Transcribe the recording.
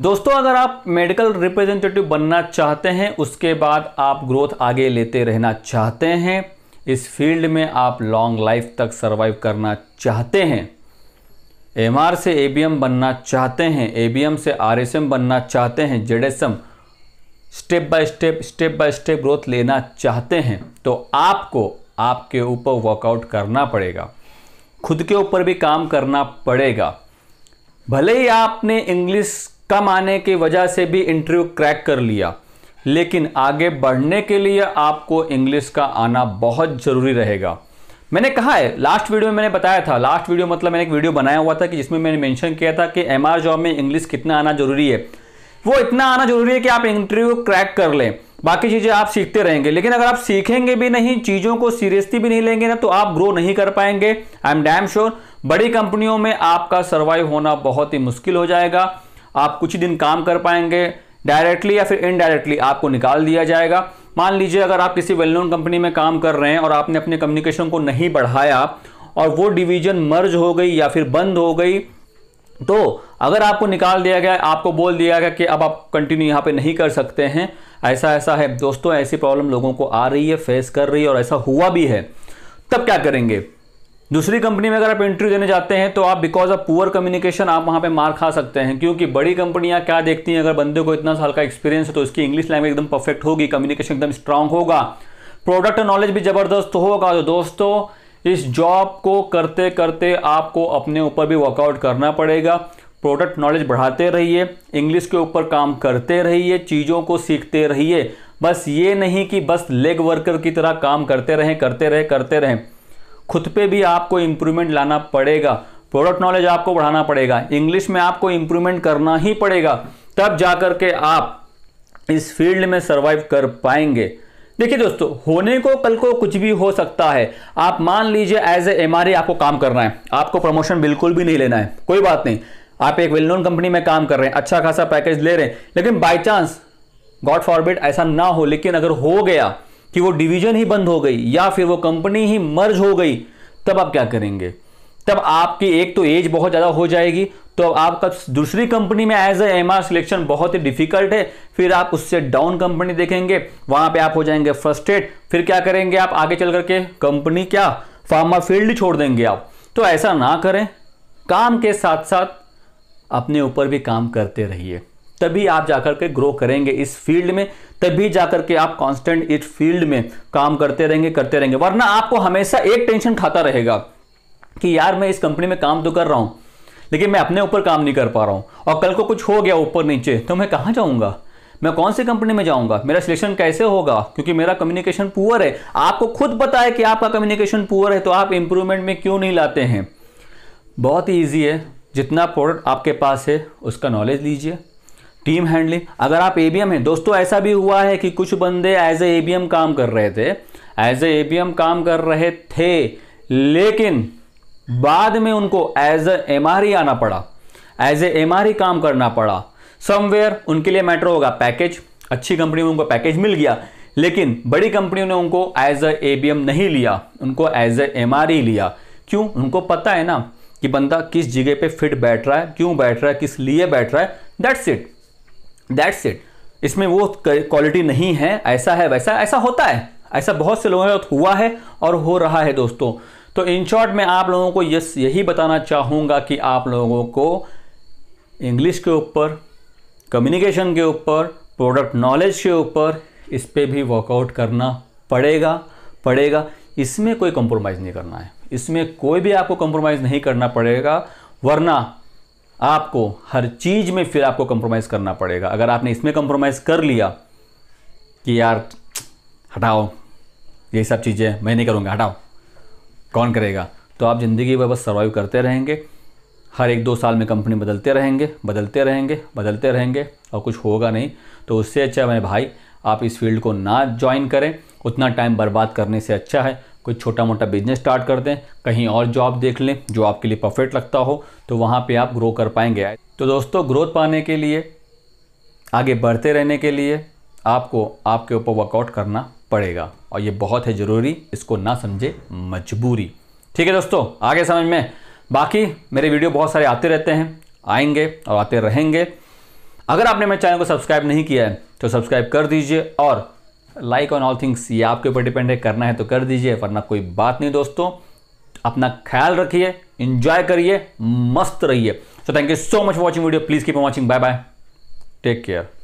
दोस्तों अगर आप मेडिकल रिप्रेजेंटेटिव बनना चाहते हैं उसके बाद आप ग्रोथ आगे लेते रहना चाहते हैं इस फील्ड में आप लॉन्ग लाइफ तक सर्वाइव करना चाहते हैं एम से ए बनना चाहते हैं ए से आर बनना चाहते हैं जेड step by step step by step growth लेना चाहते हैं तो आपको आपके ऊपर वर्कआउट करना पड़ेगा खुद के ऊपर भी काम करना पड़ेगा भले ही आपने इंग्लिश कम आने की वजह से भी इंटरव्यू क्रैक कर लिया लेकिन आगे बढ़ने के लिए आपको इंग्लिश का आना बहुत ज़रूरी रहेगा मैंने कहा है लास्ट वीडियो में मैंने बताया था लास्ट वीडियो मतलब मैंने एक वीडियो बनाया हुआ था कि जिसमें मैंने मेंशन किया था कि एम जॉब में इंग्लिश कितना आना जरूरी है वो इतना आना जरूरी है कि आप इंटरव्यू क्रैक कर लें बाकी चीज़ें आप सीखते रहेंगे लेकिन अगर आप सीखेंगे भी नहीं चीज़ों को सीरियसली भी नहीं लेंगे ना तो आप ग्रो नहीं कर पाएंगे आई एम डैम श्योर बड़ी कंपनियों में आपका सर्वाइव होना बहुत ही मुश्किल हो जाएगा आप कुछ ही दिन काम कर पाएंगे डायरेक्टली या फिर इनडायरेक्टली आपको निकाल दिया जाएगा मान लीजिए अगर आप किसी वेल नोन कंपनी में काम कर रहे हैं और आपने अपने कम्युनिकेशन को नहीं बढ़ाया और वो डिवीजन मर्ज हो गई या फिर बंद हो गई तो अगर आपको निकाल दिया गया आपको बोल दिया गया कि अब आप कंटिन्यू यहाँ पे नहीं कर सकते हैं ऐसा ऐसा है दोस्तों ऐसी प्रॉब्लम लोगों को आ रही है फेस कर रही है और ऐसा हुआ भी है तब क्या करेंगे दूसरी कंपनी में अगर आप इंटरव्यू देने जाते हैं तो आप बिकॉज ऑफ पुअर कम्युनिकेशन आप वहाँ पे मार खा सकते हैं क्योंकि बड़ी कंपनियाँ क्या देखती हैं अगर बंदे को इतना साल का एक्सपीरियंस है तो उसकी इंग्लिश लैंग्वेज एकदम परफेक्ट होगी कम्युनिकेशन एकदम स्ट्रांग होगा प्रोडक्ट नॉलेज भी ज़बरदस्त होगा तो दोस्तों इस जॉब को करते करते आपको अपने ऊपर भी वर्कआउट करना पड़ेगा प्रोडक्ट नॉलेज बढ़ाते रहिए इंग्लिश के ऊपर काम करते रहिए चीज़ों को सीखते रहिए बस ये नहीं कि बस लेग वर्कर की तरह काम करते रहें करते रहें करते रहें खुद पे भी आपको इम्प्रूवमेंट लाना पड़ेगा प्रोडक्ट नॉलेज आपको बढ़ाना पड़ेगा इंग्लिश में आपको इम्प्रूवमेंट करना ही पड़ेगा तब जा के आप इस फील्ड में सर्वाइव कर पाएंगे देखिए दोस्तों होने को कल को कुछ भी हो सकता है आप मान लीजिए एज ए एम आपको काम करना है आपको प्रमोशन बिल्कुल भी नहीं लेना है कोई बात नहीं आप एक वेल नोन कंपनी में काम कर रहे हैं अच्छा खासा पैकेज ले रहे हैं लेकिन बाई चांस गॉड फॉरबिड ऐसा ना हो लेकिन अगर हो गया कि वो डिवीजन ही बंद हो गई या फिर वो कंपनी ही मर्ज हो गई तब आप क्या करेंगे तब आपकी एक तो एज बहुत ज़्यादा हो जाएगी तो अब आपका दूसरी कंपनी में as a M R selection बहुत ही डिफिकल्ट है फिर आप उससे डाउन कंपनी देखेंगे वहां पे आप हो जाएंगे फर्स्टेड फिर क्या करेंगे आप आगे चल करके कंपनी क्या फार्मा फील्ड छोड़ देंगे आप तो ऐसा ना करें काम के साथ साथ अपने ऊपर भी काम करते रहिए तभी आप जाकर के ग्रो करेंगे इस फील्ड में तभी जाकर के आप कांस्टेंट इस फील्ड में काम करते रहेंगे करते रहेंगे वरना आपको हमेशा एक टेंशन खाता रहेगा कि यार मैं इस कंपनी में काम तो कर रहा हूं लेकिन मैं अपने ऊपर काम नहीं कर पा रहा हूं और कल को कुछ हो गया ऊपर नीचे तो मैं कहां जाऊंगा मैं कौन सी कंपनी में जाऊंगा मेरा सिलेक्शन कैसे होगा क्योंकि मेरा कम्युनिकेशन पुअर है आपको खुद पता है कि आपका कम्युनिकेशन पुअर है तो आप इंप्रूवमेंट में क्यों नहीं लाते हैं बहुत ही ईजी है जितना प्रोडक्ट आपके पास है उसका नॉलेज लीजिए टीम हैंडलिंग अगर आप एम हैं दोस्तों ऐसा भी हुआ है कि कुछ बंदे एज ए एबीएम काम कर रहे थे एज ए एबीएम काम कर रहे थे लेकिन बाद में उनको एज ए एम आना पड़ा एज ए एम काम करना पड़ा समवेयर उनके लिए मैटर होगा पैकेज अच्छी कंपनी में उनको पैकेज मिल गया लेकिन बड़ी कंपनियों ने उनको एज ए एबीएम नहीं लिया उनको एज ए एम लिया क्यों उनको पता है ना कि बंदा किस जगह पे फिट बैठ रहा है क्यों बैठ रहा है किस लिए बैठ रहा है दैट्स इट दैट्स इट इसमें वो क्वालिटी नहीं है ऐसा है वैसा ऐसा होता है ऐसा बहुत से लोगों के साथ हुआ है और हो रहा है दोस्तों तो इन शॉर्ट मैं आप लोगों को यस यही बताना चाहूँगा कि आप लोगों को इंग्लिश के ऊपर कम्युनिकेशन के ऊपर प्रोडक्ट नॉलेज के ऊपर इस पर भी वर्कआउट करना पड़ेगा पड़ेगा इसमें कोई कंप्रोमाइज़ नहीं करना है इसमें कोई भी आपको कंप्रोमाइज़ नहीं करना पड़ेगा वरना आपको हर चीज़ में फिर आपको कंप्रोमाइज़ करना पड़ेगा अगर आपने इसमें कंप्रोमाइज़ कर लिया कि यार हटाओ ये सब चीज़ें मैं नहीं करूँगा हटाओ कौन करेगा तो आप ज़िंदगी भर बस सर्वाइव करते रहेंगे हर एक दो साल में कंपनी बदलते रहेंगे बदलते रहेंगे बदलते रहेंगे और कुछ होगा नहीं तो उससे अच्छा है मेरे भाई आप इस फील्ड को ना ज्वाइन करें उतना टाइम बर्बाद करने से अच्छा है कोई छोटा मोटा बिजनेस स्टार्ट कर दें कहीं और जॉब देख लें जो आपके लिए परफेक्ट लगता हो तो वहाँ पर आप ग्रो कर पाएंगे तो दोस्तों ग्रोथ पाने के लिए आगे बढ़ते रहने के लिए आपको आपके ऊपर वर्कआउट करना पड़ेगा और ये बहुत है ज़रूरी इसको ना समझे मजबूरी ठीक है दोस्तों आगे समझ में बाकी मेरे वीडियो बहुत सारे आते रहते हैं आएंगे और आते रहेंगे अगर आपने मेरे चैनल को सब्सक्राइब नहीं किया है तो सब्सक्राइब कर दीजिए और लाइक ऑन ऑल थिंग्स ये आपके ऊपर डिपेंड है करना है तो कर दीजिए वरना कोई बात नहीं दोस्तों अपना ख्याल रखिए इंजॉय करिए मस्त रहिए so thank you so much watching video please keep watching bye bye take care